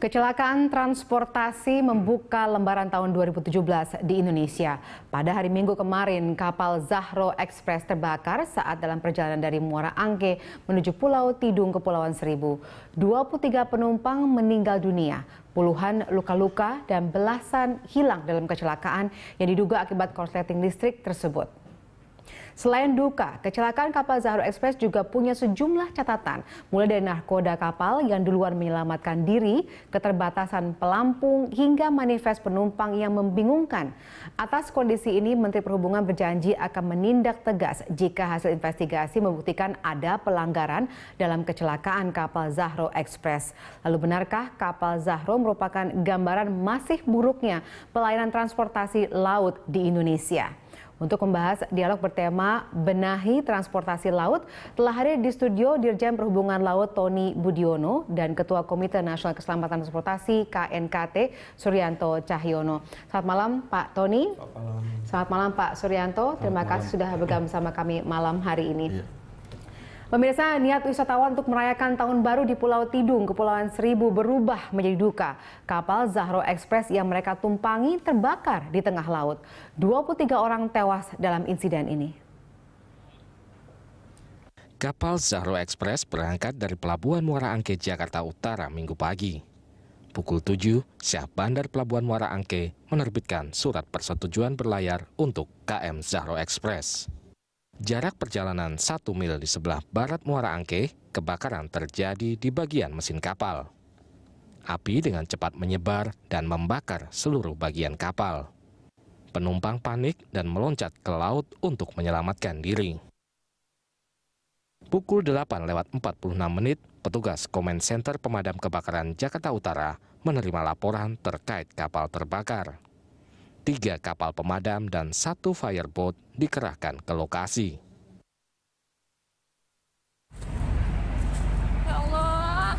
Kecelakaan transportasi membuka lembaran tahun 2017 di Indonesia. Pada hari Minggu kemarin, kapal Zahro Express terbakar saat dalam perjalanan dari Muara Angke menuju Pulau Tidung, Kepulauan Seribu. 23 penumpang meninggal dunia, puluhan luka-luka dan belasan hilang dalam kecelakaan yang diduga akibat korsleting listrik tersebut. Selain duka, kecelakaan kapal Zahro Express juga punya sejumlah catatan, mulai dari nahkoda kapal yang duluan menyelamatkan diri, keterbatasan pelampung, hingga manifest penumpang yang membingungkan. Atas kondisi ini, Menteri Perhubungan berjanji akan menindak tegas jika hasil investigasi membuktikan ada pelanggaran dalam kecelakaan kapal Zahro Express. Lalu benarkah kapal Zahro merupakan gambaran masih buruknya pelayanan transportasi laut di Indonesia? Untuk membahas dialog bertema Benahi Transportasi Laut, telah hadir di studio Dirjen Perhubungan Laut Tony Budiono dan Ketua Komite Nasional Keselamatan Transportasi KNKT Suryanto Cahyono. Selamat malam Pak Tony. Selamat malam. Selamat malam Pak Suryanto. Terima kasih sudah bergabung sama kami malam hari ini. Iya. Pemirsa, niat wisatawan untuk merayakan tahun baru di Pulau Tidung, Kepulauan Seribu berubah menjadi duka. Kapal Zahro Express yang mereka tumpangi terbakar di tengah laut. 23 orang tewas dalam insiden ini. Kapal Zahro Express berangkat dari Pelabuhan Muara Angke, Jakarta Utara, Minggu pagi. Pukul 7, Syah Bandar Pelabuhan Muara Angke menerbitkan surat persetujuan berlayar untuk KM Zahro Express jarak perjalanan 1 mil di sebelah barat Muara Angke, kebakaran terjadi di bagian mesin kapal. Api dengan cepat menyebar dan membakar seluruh bagian kapal. Penumpang panik dan meloncat ke laut untuk menyelamatkan diri. Pukul 8 lewat 46 menit, petugas Komen Center Pemadam Kebakaran Jakarta Utara menerima laporan terkait kapal terbakar tiga kapal pemadam dan satu fireboat dikerahkan ke lokasi. Ya Allah.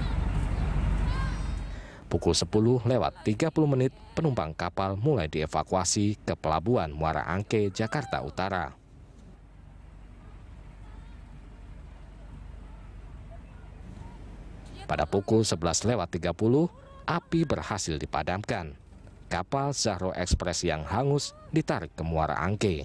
Pukul 10 lewat 30 menit, penumpang kapal mulai dievakuasi ke Pelabuhan Muara Angke, Jakarta Utara. Pada pukul 11 lewat 30, api berhasil dipadamkan kapal Zahro Express yang hangus ditarik ke muara Angke.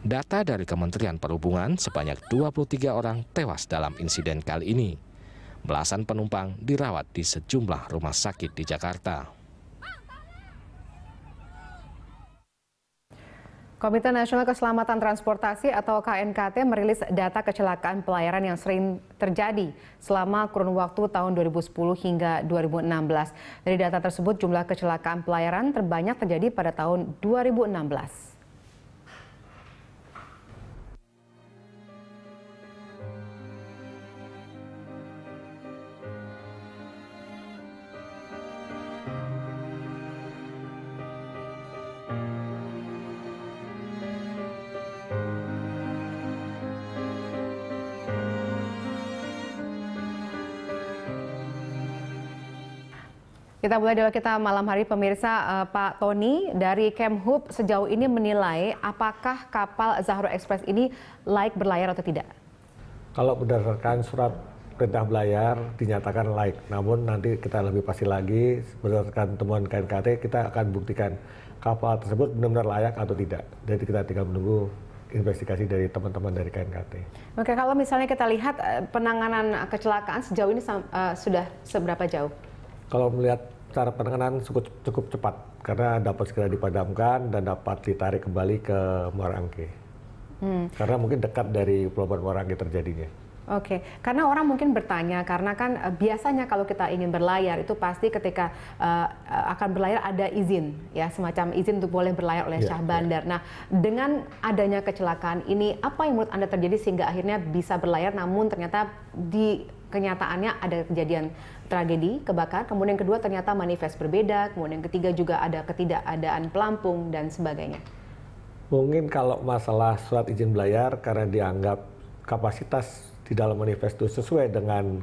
Data dari Kementerian Perhubungan sebanyak 23 orang tewas dalam insiden kali ini. Belasan penumpang dirawat di sejumlah rumah sakit di Jakarta. Komite Nasional Keselamatan Transportasi atau KNKT merilis data kecelakaan pelayaran yang sering terjadi selama kurun waktu tahun 2010 hingga 2016. Dari data tersebut jumlah kecelakaan pelayaran terbanyak terjadi pada tahun 2016. Kita mulai dari kita malam hari pemirsa uh, Pak Tony dari Kemhub sejauh ini menilai apakah kapal Zahro Express ini layak berlayar atau tidak? Kalau berdasarkan surat perintah berlayar dinyatakan layak, namun nanti kita lebih pasti lagi berdasarkan temuan KNKT kita akan buktikan kapal tersebut benar-benar layak atau tidak. Jadi kita tinggal menunggu investigasi dari teman-teman dari KNKT. Oke, kalau misalnya kita lihat eh, penanganan kecelakaan sejauh ini uh, sudah seberapa jauh? kalau melihat cara penanganan cukup, cukup cepat karena dapat segera dipadamkan dan dapat ditarik kembali ke Muara Angke. Hmm. Karena mungkin dekat dari Pelabuhan Muara Angke terjadinya. Oke, okay. karena orang mungkin bertanya karena kan uh, biasanya kalau kita ingin berlayar itu pasti ketika uh, akan berlayar ada izin ya semacam izin untuk boleh berlayar oleh yeah, syah iya. bandar. Yeah. Nah, dengan adanya kecelakaan ini apa yang menurut Anda terjadi sehingga akhirnya bisa berlayar namun ternyata di kenyataannya ada kejadian tragedi kebakaran, kemudian yang kedua ternyata manifest berbeda, kemudian yang ketiga juga ada ketidakadaan pelampung dan sebagainya. Mungkin kalau masalah surat izin belayar karena dianggap kapasitas di dalam manifest itu sesuai dengan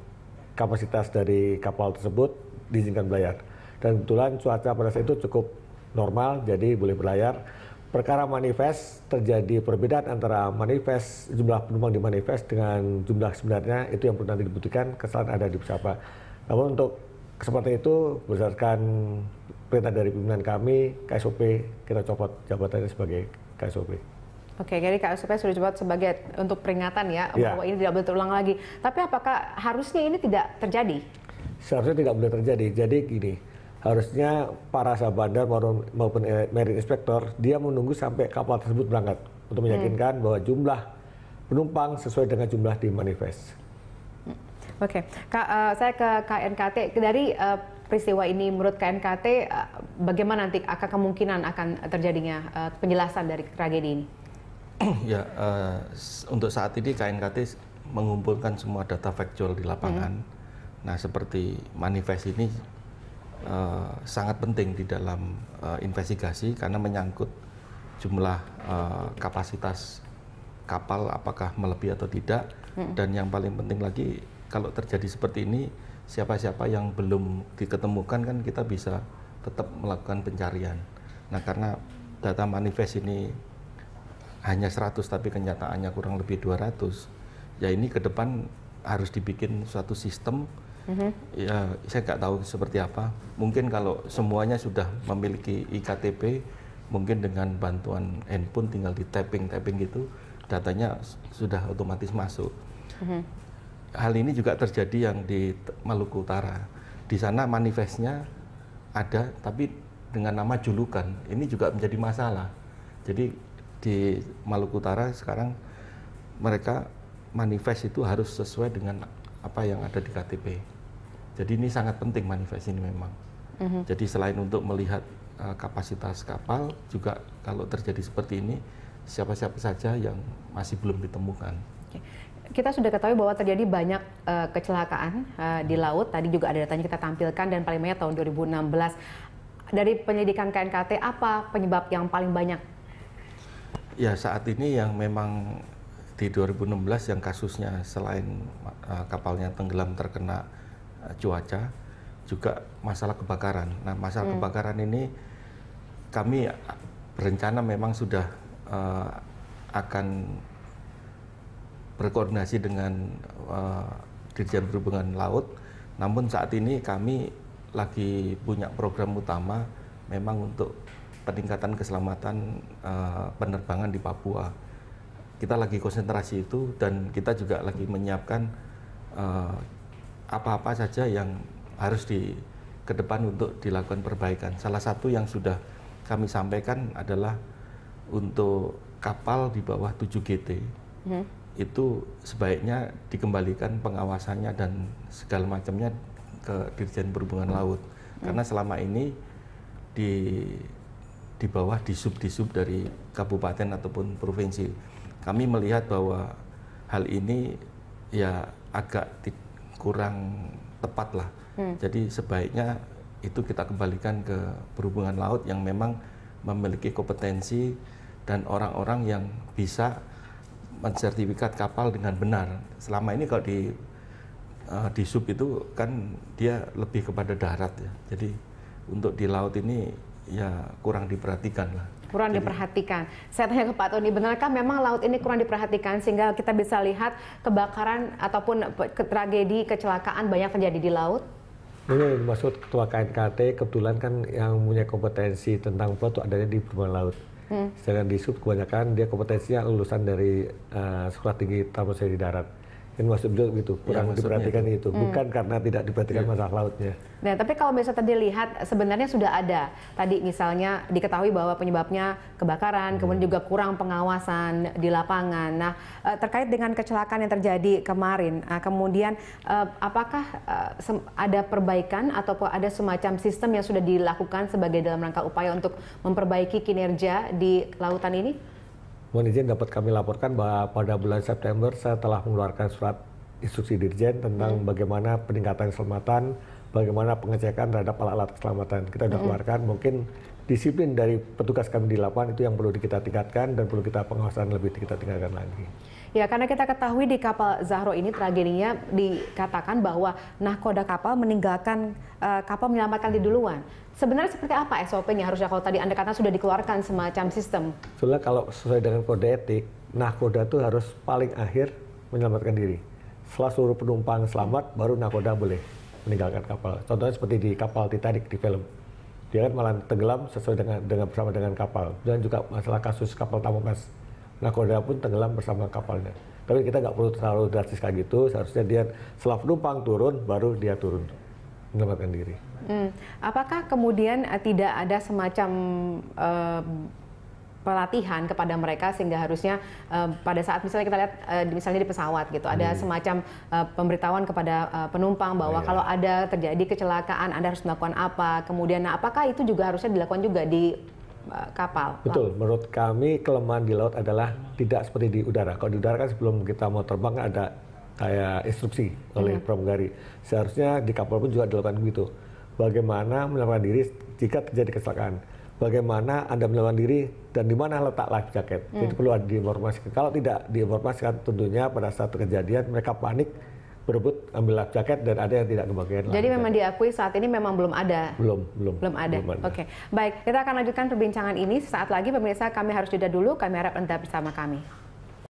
kapasitas dari kapal tersebut diizinkan belayar. Dan kebetulan cuaca pada saat itu cukup normal, jadi boleh berlayar. Perkara manifest terjadi perbedaan antara manifest jumlah penumpang di manifest dengan jumlah sebenarnya itu yang perlu nanti dibuktikan kesalahan ada di pesawat namun untuk kesempatan itu berdasarkan perintah dari pimpinan kami, KSOP kita copot jabatannya sebagai KSOP. Oke, jadi KSP sudah copot sebagai untuk peringatan ya, ya bahwa ini tidak boleh terulang lagi. Tapi apakah harusnya ini tidak terjadi? Seharusnya tidak boleh terjadi. Jadi gini, harusnya para sabandar maupun eh, merit inspector dia menunggu sampai kapal tersebut berangkat untuk hmm. meyakinkan hmm. bahwa jumlah penumpang sesuai dengan jumlah di manifest. Oke, okay. uh, eh, saya ke KNKT dari uh, peristiwa ini menurut KNKT uh, eh, bagaimana nanti akan kemungkinan akan terjadinya uh, penjelasan dari tragedi ini? ya, uh, untuk saat ini KNKT mengumpulkan semua data faktual di lapangan. Hmm. Nah, seperti manifest ini uh, sangat penting di dalam uh, investigasi karena menyangkut jumlah uh, kapasitas kapal apakah melebihi atau tidak hmm. dan yang paling penting lagi kalau terjadi seperti ini siapa-siapa yang belum diketemukan kan kita bisa tetap melakukan pencarian. Nah, karena data manifest ini hanya 100 tapi kenyataannya kurang lebih 200. Ya ini ke depan harus dibikin suatu sistem Mm-hmm. Ya, saya nggak tahu seperti apa. Mungkin kalau semuanya sudah memiliki iktp, mungkin dengan bantuan handphone tinggal di tapping tapping gitu, datanya sudah otomatis masuk. Mm-hmm hal ini juga terjadi yang di Maluku Utara. Di sana manifestnya ada, tapi dengan nama julukan. Ini juga menjadi masalah. Jadi di Maluku Utara sekarang mereka manifest itu harus sesuai dengan apa yang ada di KTP. Jadi ini sangat penting manifest ini memang. Mm -hmm. Jadi selain untuk melihat uh, kapasitas kapal, juga kalau terjadi seperti ini, siapa-siapa saja yang masih belum ditemukan kita sudah ketahui bahwa terjadi banyak uh, kecelakaan uh, di laut. Tadi juga ada datanya kita tampilkan dan paling banyak tahun 2016. Dari penyelidikan KNKT apa penyebab yang paling banyak? Ya saat ini yang memang di 2016 yang kasusnya selain uh, kapalnya tenggelam terkena uh, cuaca juga masalah kebakaran. Nah, masalah hmm. kebakaran ini kami berencana memang sudah uh, akan berkoordinasi dengan uh, Dirjen Perhubungan Laut. Namun saat ini kami lagi punya program utama memang untuk peningkatan keselamatan uh, penerbangan di Papua. Kita lagi konsentrasi itu dan kita juga lagi menyiapkan eh, apa-apa uh, saja yang harus di ke depan untuk dilakukan perbaikan. Salah satu yang sudah kami sampaikan adalah untuk kapal di bawah 7 GT. Hmm itu sebaiknya dikembalikan pengawasannya dan segala macamnya ke Dirjen Perhubungan Laut karena selama ini di di bawah di sub di sub dari kabupaten ataupun provinsi kami melihat bahwa hal ini ya agak kurang tepat lah hmm. jadi sebaiknya itu kita kembalikan ke perhubungan laut yang memang memiliki kompetensi dan orang-orang yang bisa mensertifikat kapal dengan benar. Selama ini kalau di uh, di sub itu kan dia lebih kepada darat ya. Jadi untuk di laut ini ya kurang diperhatikan lah. Kurang Jadi, diperhatikan. Saya tanya ke Pak Tony, benarkah memang laut ini kurang diperhatikan sehingga kita bisa lihat kebakaran ataupun ke tragedi kecelakaan banyak terjadi di laut? Ini maksud Ketua KNKT kebetulan kan yang punya kompetensi tentang pelaut adanya di perhubungan laut. Hmm. sedangkan di sub kebanyakan dia kompetensinya lulusan dari eh, sekolah tinggi tamu saya di darat yang maksud beliau gitu iya, kurang ya, diperhatikan itu. itu hmm. bukan karena tidak diperhatikan ya. masalah lautnya. Nah tapi kalau bisa tadi lihat sebenarnya sudah ada tadi misalnya diketahui bahwa penyebabnya kebakaran hmm. kemudian juga kurang pengawasan di lapangan. Nah eh, terkait dengan kecelakaan yang terjadi kemarin eh, kemudian eh, apakah ada perbaikan atau ada semacam sistem yang sudah dilakukan sebagai dalam rangka upaya untuk memperbaiki kinerja di lautan ini? Mohon izin dapat kami laporkan bahwa pada bulan September saya telah mengeluarkan surat instruksi Dirjen tentang hmm. bagaimana peningkatan keselamatan, bagaimana pengecekan terhadap alat-alat keselamatan. Kita sudah hmm. keluarkan, mungkin disiplin dari petugas kami di lapangan itu yang perlu kita tingkatkan dan perlu kita pengawasan lebih kita tingkatkan lagi. Ya, karena kita ketahui di kapal Zahro ini tragedinya dikatakan bahwa nahkoda kapal meninggalkan uh, kapal menyelamatkan di duluan. Sebenarnya seperti apa SOP-nya harusnya kalau tadi Anda kata sudah dikeluarkan semacam sistem? Sebenarnya kalau sesuai dengan kode etik, nahkoda itu harus paling akhir menyelamatkan diri. Setelah seluruh penumpang selamat, baru nahkoda boleh meninggalkan kapal. Contohnya seperti di kapal Titanic di film. Dia kan malah tenggelam sesuai dengan, dengan bersama dengan kapal. Dan juga masalah kasus kapal Tamu Mas nakoda pun tenggelam bersama kapalnya. Tapi kita nggak perlu terlalu drastis kayak gitu, seharusnya dia setelah penumpang turun, baru dia turun menyelamatkan diri. Hmm. Apakah kemudian eh, tidak ada semacam uh, pelatihan kepada mereka sehingga harusnya uh, pada saat misalnya kita lihat uh, misalnya di pesawat gitu hmm. ada semacam uh, pemberitahuan kepada uh, penumpang bahwa oh, iya. kalau ada terjadi kecelakaan Anda harus melakukan apa kemudian nah apakah itu juga harusnya dilakukan juga di kapal. Betul, menurut kami kelemahan di laut adalah tidak seperti di udara. Kalau di udara kan sebelum kita mau terbang kan ada kayak instruksi oleh hmm. Iya. pramugari. Seharusnya di kapal pun juga dilakukan begitu. Bagaimana menyelamatkan diri jika terjadi kesalahan Bagaimana Anda menyelamatkan diri dan di mana letak life jacket? Hmm. Itu perlu diinformasikan. Kalau tidak diinformasikan tentunya pada saat kejadian mereka panik berebut ambil jaket dan ada yang tidak kebagian. Jadi memang jaket. diakui saat ini memang belum ada. Belum, belum. Belum ada. ada. Oke. Okay. Baik, kita akan lanjutkan perbincangan ini saat lagi pemirsa kami harus jeda dulu. Kami harap Anda bersama kami.